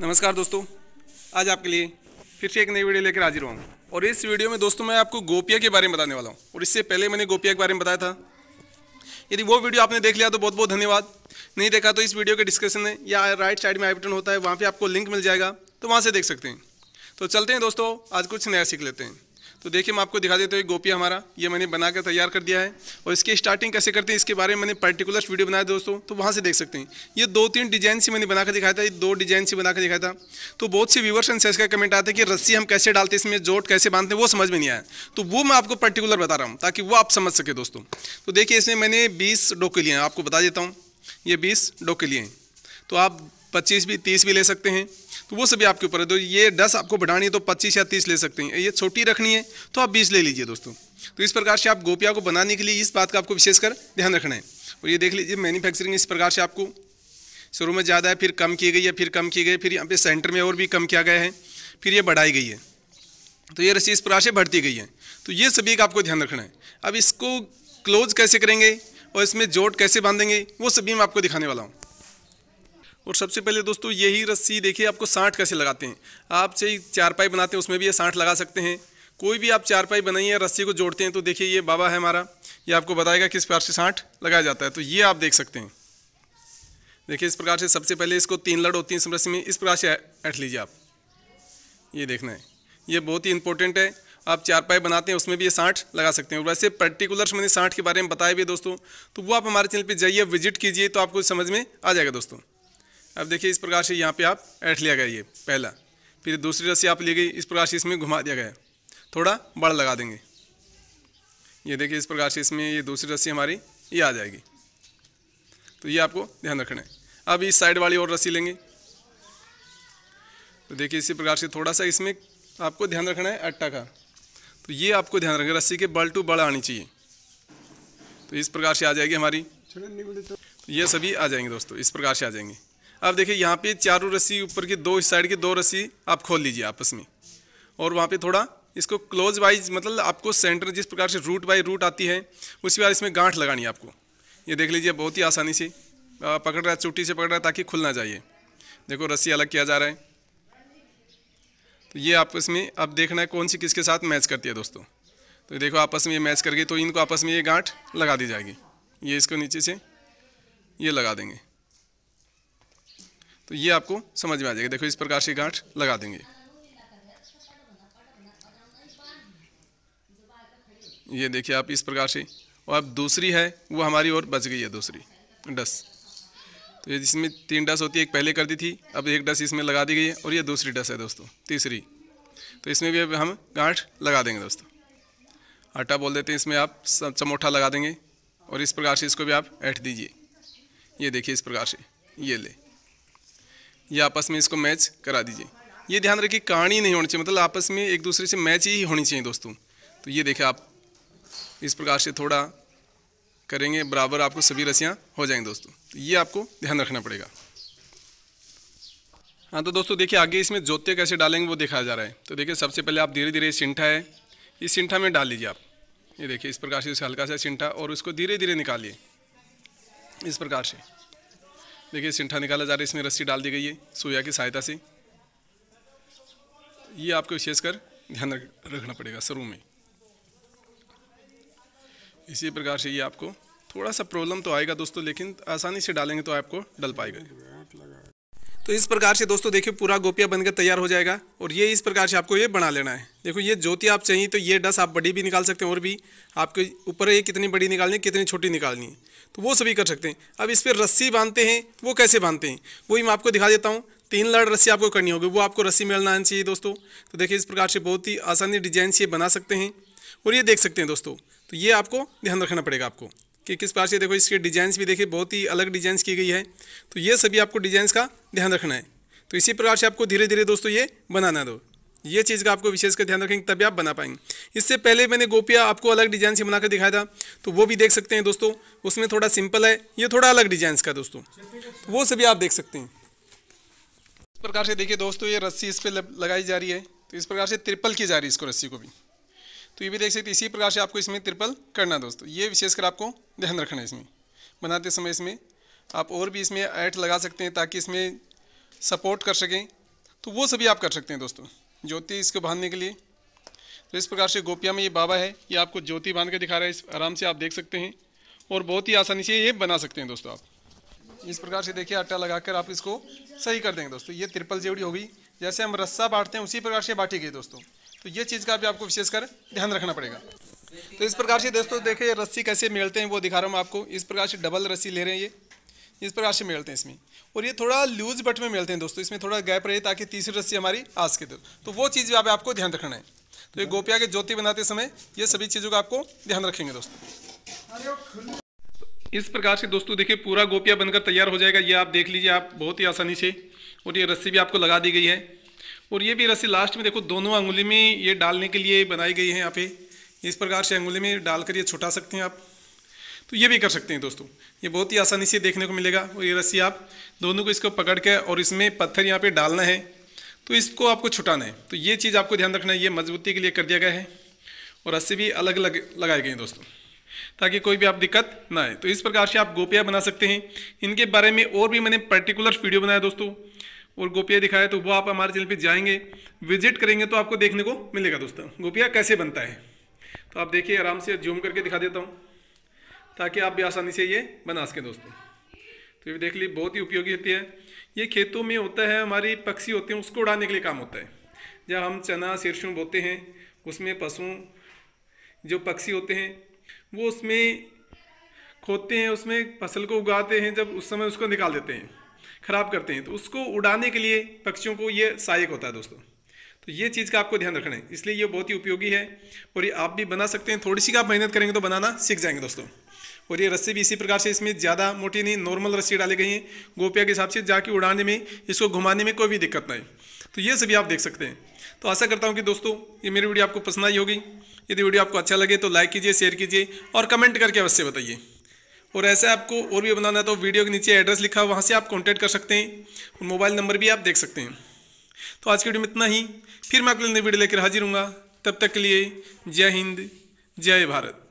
नमस्कार दोस्तों आज आपके लिए फिर से एक नई वीडियो लेकर हाजिर हुआ और इस वीडियो में दोस्तों मैं आपको गोपिया के बारे में बताने वाला हूँ और इससे पहले मैंने गोपिया के बारे में बताया था यदि वो वीडियो आपने देख लिया तो बहुत बहुत धन्यवाद नहीं देखा तो इस वीडियो के डिस्क्रिप्शन में या राइट साइड में आई बटन होता है वहाँ पर आपको लिंक मिल जाएगा तो वहाँ से देख सकते हैं तो चलते हैं दोस्तों आज कुछ नया सीख लेते हैं तो देखिए मैं आपको दिखा देता हूँ गोपी हमारा ये मैंने बना कर तैयार कर दिया है और इसकी स्टार्टिंग कैसे करते हैं इसके बारे में मैंने पर्टिकुलर वीडियो बनाया दोस्तों तो वहाँ से देख सकते हैं ये दो तीन डिजाइन से मैंने बनाकर दिखाया था ये दो डिजाइन से बनाकर दिखाया था तो बहुत से व्यूवर्स एंड सेस का कमेंट आता है कि रस्सी हम कैसे डालते हैं इसमें जोट कैसे बांधते हैं वो समझ में नहीं आया तो वो मैं आपको पर्टिकुलर बता रहा हूँ ताकि वो आप समझ सके दोस्तों तो देखिए इसमें मैंने बीस डोके लिए हैं आपको बता देता हूँ ये बीस डोके लिए हैं तो आप पच्चीस भी तीस भी ले सकते हैं तो वो सभी आपके ऊपर है तो ये दस आपको बढ़ानी है तो पच्चीस या तीस ले सकते हैं ये छोटी रखनी है तो आप बीस ले लीजिए दोस्तों तो इस प्रकार से आप गोपिया को बनाने के लिए इस बात का आपको विशेषकर ध्यान रखना है और ये देख लीजिए मैन्युफैक्चरिंग इस प्रकार से आपको शुरू में ज़्यादा है फिर कम की गई है फिर कम की गई फिर यहाँ पे सेंटर में और भी कम किया गया है फिर ये बढ़ाई गई है तो ये रस्सी इस प्रकार से बढ़ती गई है तो ये सभी का आपको ध्यान रखना है अब इसको क्लोज कैसे करेंगे और इसमें जोट कैसे बांधेंगे वो सभी मैं आपको दिखाने वाला हूँ और सबसे पहले दोस्तों यही रस्सी देखिए आपको साठ कैसे लगाते हैं आप चाहे चारपाई बनाते हैं उसमें भी ये साठ लगा सकते हैं कोई भी आप चारपाई बनाइए रस्सी को जोड़ते हैं तो देखिए ये बाबा है हमारा ये आपको बताएगा किस प्रकार से साठ लगाया जाता है तो ये आप देख सकते हैं देखिए इस प्रकार से सबसे पहले इसको तीन लड़ होती है इस रस्सी में इस प्रकार से ऐठ लीजिए आप ये देखना है ये बहुत ही इंपॉर्टेंट है आप चारपाई बनाते हैं उसमें भी ये साठ लगा सकते हैं वैसे पर्टिकुलर्स मैंने साठ के बारे में बताया भी दोस्तों तो वो आप हमारे चैनल पर जाइए विजिट कीजिए तो आपको समझ में आ जाएगा दोस्तों अब देखिए इस प्रकार से यहाँ पे आप ऐठ लिया गया ये पहला फिर दूसरी रस्सी आप ली गई इस प्रकार से इसमें घुमा दिया गया थोड़ा बड़ लगा देंगे ये देखिए इस प्रकार से इसमें ये दूसरी रस्सी हमारी ये आ जाएगी तो ये आपको ध्यान रखना है अब इस साइड वाली और रस्सी लेंगे तो देखिए इसी प्रकार से थोड़ा सा इसमें आपको ध्यान रखना है अट्टा का तो ये आपको ध्यान रखना रस्सी के बल टू बल आनी चाहिए तो इस प्रकार से आ जाएगी हमारी तो- ये सभी आ जाएंगे दोस्तों इस प्रकार से आ जाएंगे अब देखिए यहाँ पे चारों रस्सी ऊपर की दो साइड की दो रस्सी आप खोल लीजिए आपस में और वहाँ पे थोड़ा इसको क्लोज वाइज मतलब आपको सेंटर जिस प्रकार से रूट बाई रूट आती है उसी बार इसमें गांठ लगानी है आपको ये देख लीजिए बहुत ही आसानी से पकड़ रहा है चुट्टी से पकड़ रहा है ताकि खुल ना जाइए देखो रस्सी अलग किया जा रहा है तो ये आप इसमें अब देखना है कौन सी किसके साथ मैच करती है दोस्तों तो देखो आपस में ये मैच कर गई तो इनको आपस में ये गांठ लगा दी जाएगी ये इसको नीचे से ये लगा देंगे तो ये आपको समझ में आ जाएगा देखो इस प्रकार से गांठ लगा देंगे ये देखिए आप इस प्रकार से और अब दूसरी है वो हमारी और बच गई है दूसरी डस तो ये जिसमें तीन डस होती है एक पहले कर दी थी अब एक डस इसमें लगा दी गई है और ये दूसरी डस है दोस्तों तीसरी तो इसमें भी अब हम गांठ लगा देंगे दोस्तों आटा बोल देते हैं इसमें आप चमोठा लगा देंगे और इस प्रकार से इसको भी आप ऐठ दीजिए ये देखिए इस प्रकार से ये ले ये आपस में इसको मैच करा दीजिए ये ध्यान रखिए कहानी नहीं होनी चाहिए मतलब आपस में एक दूसरे से मैच ही होनी चाहिए दोस्तों तो ये देखें आप इस प्रकार से थोड़ा करेंगे बराबर आपको सभी रस्सियाँ हो जाएंगी दोस्तों तो ये आपको ध्यान रखना पड़ेगा हाँ तो दोस्तों देखिए आगे इसमें जोते कैसे डालेंगे वो देखा जा रहा है तो देखिए सबसे पहले आप धीरे धीरे सिंठा है इस सिंठा में डाल लीजिए आप ये देखिए इस प्रकार से हल्का सा सिंठा और उसको धीरे धीरे निकालिए इस प्रकार से देखिए सिंठा निकाला जा रहा है इसमें रस्सी डाल दी गई है सोया की सहायता से ये आपको विशेषकर ध्यान रखना पड़ेगा शुरू में इसी प्रकार से ये आपको थोड़ा सा प्रॉब्लम तो आएगा दोस्तों लेकिन आसानी से डालेंगे तो आपको डल पाएगा तो इस प्रकार से दोस्तों देखिए पूरा गोपिया बनकर तैयार हो जाएगा और ये इस प्रकार से आपको ये बना लेना है देखो ये ज्योति आप चाहिए तो ये डस आप बड़ी भी निकाल सकते हैं और भी आपके ऊपर ये कितनी बड़ी निकालनी है कितनी छोटी निकालनी है तो वो सभी कर सकते हैं अब इस पर रस्सी बांधते हैं वो कैसे बांधते हैं वही मैं आपको दिखा देता हूँ तीन लड़ रस्सी आपको करनी होगी वो आपको रस्सी मिलना चाहिए दोस्तों तो देखिए इस प्रकार से बहुत ही आसानी डिजाइन से बना सकते हैं और ये देख सकते हैं दोस्तों तो ये आपको ध्यान रखना पड़ेगा आपको कि किस प्रकार से देखो इसके डिजाइंस भी देखिए बहुत ही अलग डिजाइंस की गई है तो ये सभी आपको डिजाइंस का ध्यान रखना है तो इसी प्रकार से आपको धीरे धीरे दोस्तों ये बनाना दो ये चीज़ का आपको विशेष का ध्यान रखेंगे तभी आप बना पाएंगे इससे पहले मैंने गोपिया आपको अलग डिजाइन से बनाकर दिखाया था तो वो भी देख सकते हैं दोस्तों उसमें थोड़ा सिंपल है ये थोड़ा अलग डिजाइन का दोस्तों तो वो सभी आप देख सकते हैं इस प्रकार से देखिए दोस्तों ये रस्सी इस पर लगाई जा रही है तो इस प्रकार से त्रिपल की जा रही है इसको रस्सी को भी तो ये भी देख सकते इसी प्रकार से आपको इसमें त्रिपल करना दोस्तों ये विशेषकर आपको ध्यान रखना है इसमें बनाते समय इसमें आप और भी इसमें ऐट लगा सकते हैं ताकि इसमें सपोर्ट कर सकें तो वो सभी आप कर सकते हैं दोस्तों ज्योति इसको बांधने के लिए तो इस प्रकार से गोपिया में ये बाबा है ये आपको ज्योति बांध के दिखा रहा है इस आराम से आप देख सकते हैं और बहुत ही आसानी से ये बना सकते हैं दोस्तों आप इस प्रकार से देखिए आटा लगाकर आप इसको सही कर देंगे दोस्तों ये त्रिपल जेवड़ी होगी जैसे हम रस्सा बांटते हैं उसी प्रकार से बांटी गई दोस्तों तो ये चीज़ का भी आपको विशेषकर ध्यान रखना पड़ेगा तो इस प्रकार से दोस्तों देखिए रस्सी कैसे मिलते हैं वो दिखा रहा हूँ आपको इस प्रकार से डबल रस्सी ले रहे हैं ये इस प्रकार से मिलते हैं इसमें और ये थोड़ा लूज बट में मिलते हैं दोस्तों इसमें थोड़ा गैप रहे ताकि तीसरी रस्सी हमारी आ सके दो तो वो चीज़ भी आपको ध्यान रखना है तो ये गोपिया के ज्योति बनाते समय ये सभी चीज़ों का आपको ध्यान रखेंगे दोस्तों इस प्रकार से दोस्तों देखिए पूरा गोपिया बनकर तैयार हो जाएगा ये आप देख लीजिए आप बहुत ही आसानी से और ये रस्सी भी आपको लगा दी गई है और ये भी रस्सी लास्ट में देखो दोनों अंगुली में ये डालने के लिए बनाई गई है यहाँ पे इस प्रकार से अंगुली में डालकर ये छुटा सकते हैं आप तो ये भी कर सकते हैं दोस्तों ये बहुत ही आसानी से देखने को मिलेगा और ये रस्सी आप दोनों को इसको पकड़ के और इसमें पत्थर यहाँ पे डालना है तो इसको आपको छुटाना है तो ये चीज़ आपको ध्यान रखना है ये मजबूती के लिए कर दिया गया है और रस्सी भी अलग अलग लगाई गई हैं दोस्तों ताकि कोई भी आप दिक्कत ना आए तो इस प्रकार से आप गोपियाँ बना सकते हैं इनके बारे में और भी मैंने पर्टिकुलर वीडियो बनाया दोस्तों और गोपिया दिखाया तो वो आप हमारे चैनल पे जाएंगे विजिट करेंगे तो आपको देखने को मिलेगा दोस्तों गोपिया कैसे बनता है तो आप देखिए आराम से जूम करके दिखा देता हूँ ताकि आप भी आसानी से ये बना सकें दोस्तों तो ये देख लीजिए बहुत ही उपयोगी होती है ये खेतों में होता है हमारी पक्षी होते हैं उसको उड़ाने के लिए काम होता है जब हम चना सिरसों बोते हैं उसमें पशु जो पक्षी होते हैं वो उसमें खोदते हैं उसमें फसल को उगाते हैं जब उस समय उसको निकाल देते हैं ख़राब करते हैं तो उसको उड़ाने के लिए पक्षियों को ये सहायक होता है दोस्तों तो ये चीज़ का आपको ध्यान रखना है इसलिए ये बहुत ही उपयोगी है और ये आप भी बना सकते हैं थोड़ी सी आप मेहनत करेंगे तो बनाना सीख जाएंगे दोस्तों और ये रस्सी भी इसी प्रकार से इसमें ज़्यादा मोटी नहीं नॉर्मल रस्सी डाली गई है गोपिया के हिसाब से जाके उड़ाने में इसको घुमाने में कोई भी दिक्कत नहीं तो ये सभी आप देख सकते हैं तो आशा करता हूँ कि दोस्तों ये मेरी वीडियो आपको पसंद आई होगी यदि वीडियो आपको अच्छा लगे तो लाइक कीजिए शेयर कीजिए और कमेंट करके अवश्य बताइए और ऐसे आपको और भी बनाना है तो वीडियो के नीचे एड्रेस लिखा है वहाँ से आप कॉन्टैक्ट कर सकते हैं और मोबाइल नंबर भी आप देख सकते हैं तो आज की वीडियो में इतना ही फिर मैं आपके लिए नई वीडियो लेकर हाजिर हूँ तब तक के लिए जय हिंद जय भारत